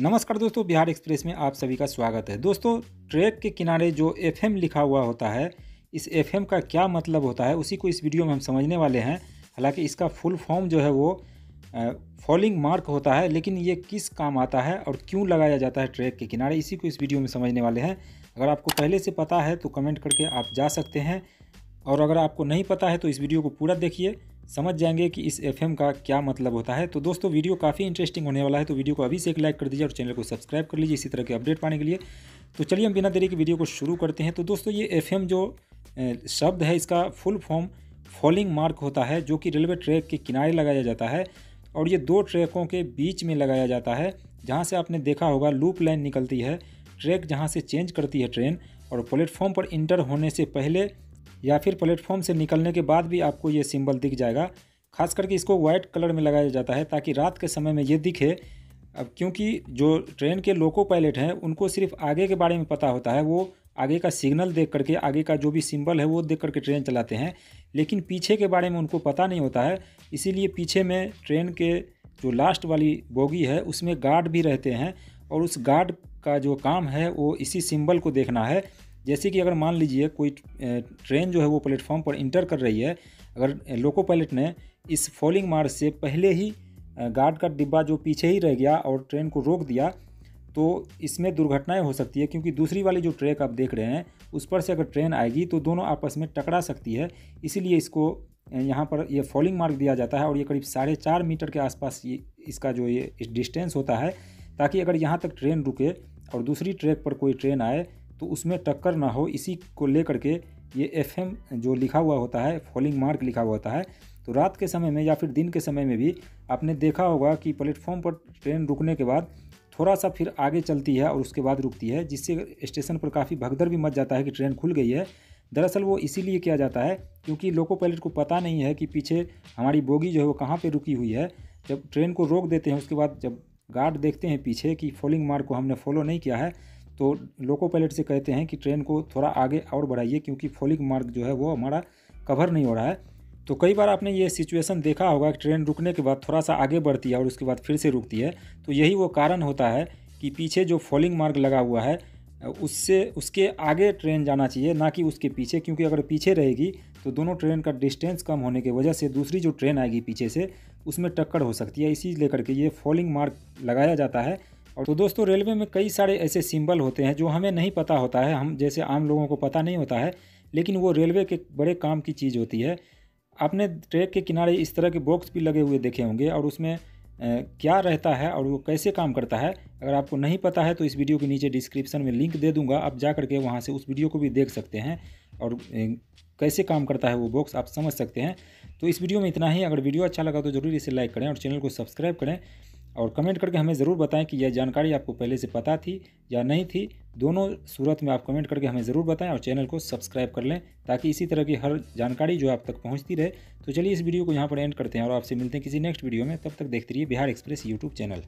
नमस्कार दोस्तों बिहार एक्सप्रेस में आप सभी का स्वागत है दोस्तों ट्रैक के किनारे जो एफ लिखा हुआ होता है इस एफ का क्या मतलब होता है उसी को इस वीडियो में हम समझने वाले हैं हालांकि इसका फुल फॉर्म जो है वो फॉलिंग मार्क होता है लेकिन ये किस काम आता है और क्यों लगाया जाता है ट्रैक के किनारे इसी को इस वीडियो में समझने वाले हैं अगर आपको पहले से पता है तो कमेंट करके आप जा सकते हैं और अगर आपको नहीं पता है तो इस वीडियो को पूरा देखिए समझ जाएंगे कि इस एफ का क्या मतलब होता है तो दोस्तों वीडियो काफ़ी इंटरेस्टिंग होने वाला है तो वीडियो को अभी से एक लाइक कर दीजिए और चैनल को सब्सक्राइब कर लीजिए इसी तरह के अपडेट पाने के लिए तो चलिए हम बिना देरी के वीडियो को शुरू करते हैं तो दोस्तों ये एफ जो शब्द है इसका फुल फॉर्म फॉलिंग मार्क होता है जो कि रेलवे ट्रैक के किनारे लगाया जाता है और ये दो ट्रैकों के बीच में लगाया जाता है जहाँ से आपने देखा होगा लूप लाइन निकलती है ट्रैक जहाँ से चेंज करती है ट्रेन और प्लेटफॉर्म पर इंटर होने से पहले या फिर प्लेटफॉर्म से निकलने के बाद भी आपको ये सिंबल दिख जाएगा खास करके इसको व्हाइट कलर में लगाया जाता है ताकि रात के समय में ये दिखे अब क्योंकि जो ट्रेन के लोको पायलट हैं उनको सिर्फ आगे के बारे में पता होता है वो आगे का सिग्नल देख करके आगे का जो भी सिंबल है वो देख करके ट्रेन चलाते हैं लेकिन पीछे के बारे में उनको पता नहीं होता है इसीलिए पीछे में ट्रेन के जो लास्ट वाली बोगी है उसमें गार्ड भी रहते हैं और उस गार्ड का जो काम है वो इसी सिंबल को देखना है जैसे कि अगर मान लीजिए कोई ट्रेन जो है वो प्लेटफॉर्म पर इंटर कर रही है अगर लोको पायलट ने इस फॉलिंग मार्च से पहले ही गार्ड का डिब्बा जो पीछे ही रह गया और ट्रेन को रोक दिया तो इसमें दुर्घटनाएं हो सकती है क्योंकि दूसरी वाली जो ट्रैक आप देख रहे हैं उस पर से अगर ट्रेन आएगी तो दोनों आपस में टकरा सकती है इसीलिए इसको यहाँ पर ये फॉलिंग मार्क दिया जाता है और ये करीब साढ़े चार मीटर के आसपास ये इसका जो ये डिस्टेंस होता है ताकि अगर यहाँ तक ट्रेन रुके और दूसरी ट्रैक पर कोई ट्रेन आए तो उसमें टक्कर ना हो इसी को लेकर के ये एफ जो लिखा हुआ होता है फॉलिंग मार्क लिखा हुआ होता है तो रात के समय में या फिर दिन के समय में भी आपने देखा होगा कि प्लेटफॉर्म पर ट्रेन रुकने के बाद थोड़ा सा फिर आगे चलती है और उसके बाद रुकती है जिससे स्टेशन पर काफ़ी भगदड़ भी मच जाता है कि ट्रेन खुल गई है दरअसल वो इसीलिए किया जाता है क्योंकि लोको पायलट को पता नहीं है कि पीछे हमारी बोगी जो है वो कहाँ पर रुकी हुई है जब ट्रेन को रोक देते हैं उसके बाद जब गार्ड देखते हैं पीछे कि फॉलिंग मार्क को हमने फॉलो नहीं किया है तो लोको पायलट से कहते हैं कि ट्रेन को थोड़ा आगे और बढ़ाइए क्योंकि फॉलिंग मार्ग जो है वो हमारा कवर नहीं हो रहा है तो कई बार आपने ये सिचुएशन देखा होगा कि ट्रेन रुकने के बाद थोड़ा सा आगे बढ़ती है और उसके बाद फिर से रुकती है तो यही वो कारण होता है कि पीछे जो फॉलिंग मार्ग लगा हुआ है उससे उसके आगे ट्रेन जाना चाहिए ना कि उसके पीछे क्योंकि अगर पीछे रहेगी तो दोनों ट्रेन का डिस्टेंस कम होने की वजह से दूसरी जो ट्रेन आएगी पीछे से उसमें टक्कर हो सकती है इसी लेकर के ये फॉलिंग मार्क लगाया जाता है और तो दोस्तों रेलवे में कई सारे ऐसे सिंबल होते हैं जो हमें नहीं पता होता है हम जैसे आम लोगों को पता नहीं होता है लेकिन वो रेलवे के बड़े काम की चीज़ होती है आपने ट्रैक के किनारे इस तरह के बॉक्स भी लगे हुए देखे होंगे और उसमें क्या रहता है और वो कैसे काम करता है अगर आपको नहीं पता है तो इस वीडियो के नीचे डिस्क्रिप्शन में लिंक दे दूंगा आप जा करके वहाँ से उस वीडियो को भी देख सकते हैं और कैसे काम करता है वो बॉक्स आप समझ सकते हैं तो इस वीडियो में इतना ही अगर वीडियो अच्छा लगा तो जरूर इसे लाइक करें और चैनल को सब्सक्राइब करें और कमेंट करके हमें ज़रूर बताएं कि यह जानकारी आपको पहले से पता थी या नहीं थी दोनों सूरत में आप कमेंट करके हमें ज़रूर बताएं और चैनल को सब्सक्राइब कर लें ताकि इसी तरह की हर जानकारी जो आप तक पहुंचती रहे तो चलिए इस वीडियो को यहाँ पर एंड करते हैं और आपसे मिलते हैं किसी नेक्स्ट वीडियो में तब तक देखते रहिए बिहार एक्सप्रेस यूट्यूब चैनल